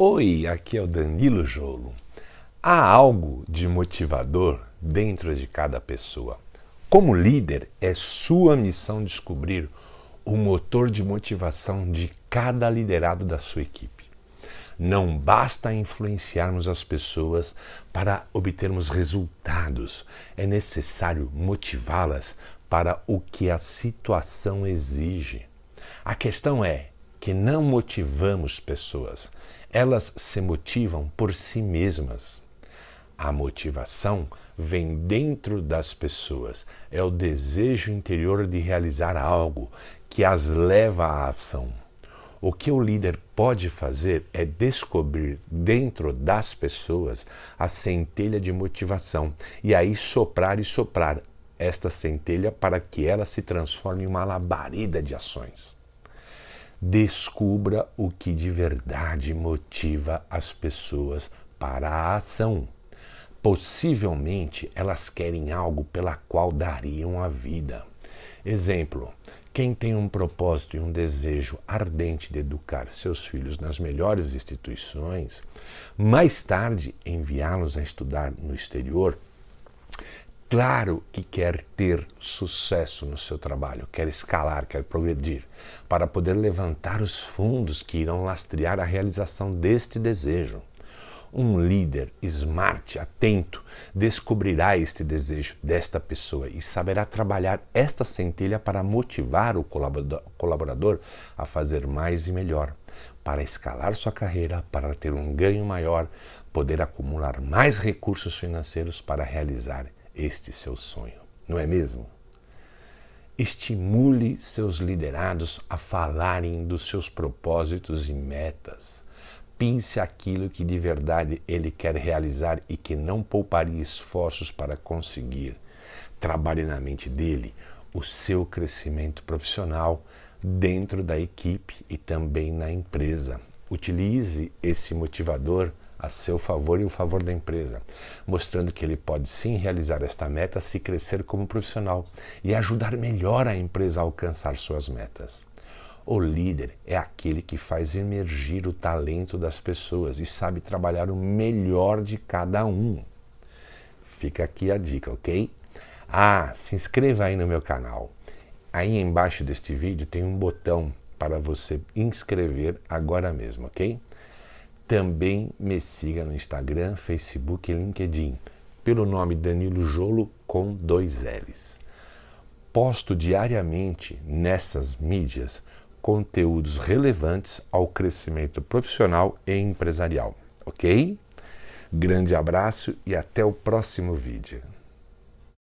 Oi, aqui é o Danilo Jolo. Há algo de motivador dentro de cada pessoa. Como líder, é sua missão descobrir o motor de motivação de cada liderado da sua equipe. Não basta influenciarmos as pessoas para obtermos resultados, é necessário motivá-las para o que a situação exige. A questão é que não motivamos pessoas, elas se motivam por si mesmas. A motivação vem dentro das pessoas, é o desejo interior de realizar algo que as leva à ação. O que o líder pode fazer é descobrir dentro das pessoas a centelha de motivação e aí soprar e soprar esta centelha para que ela se transforme em uma labareda de ações. Descubra o que de verdade motiva as pessoas para a ação. Possivelmente elas querem algo pela qual dariam a vida. Exemplo: quem tem um propósito e um desejo ardente de educar seus filhos nas melhores instituições, mais tarde enviá-los a estudar no exterior, claro que quer ter sucesso no seu trabalho, quer escalar, quer progredir para poder levantar os fundos que irão lastrear a realização deste desejo. Um líder smart, atento, descobrirá este desejo desta pessoa e saberá trabalhar esta centelha para motivar o colaborador a fazer mais e melhor, para escalar sua carreira, para ter um ganho maior, poder acumular mais recursos financeiros para realizar este seu sonho. Não é mesmo? Estimule seus liderados a falarem dos seus propósitos e metas. Pense aquilo que de verdade ele quer realizar e que não pouparia esforços para conseguir. Trabalhe na mente dele o seu crescimento profissional dentro da equipe e também na empresa. Utilize esse motivador a seu favor e o favor da empresa, mostrando que ele pode sim realizar esta meta se crescer como profissional e ajudar melhor a empresa a alcançar suas metas. O líder é aquele que faz emergir o talento das pessoas e sabe trabalhar o melhor de cada um. Fica aqui a dica, ok? Ah, se inscreva aí no meu canal. Aí embaixo deste vídeo tem um botão para você inscrever agora mesmo, ok? Também me siga no Instagram, Facebook e LinkedIn, pelo nome Danilo Jolo com dois L's. Posto diariamente nessas mídias conteúdos relevantes ao crescimento profissional e empresarial, ok? Grande abraço e até o próximo vídeo.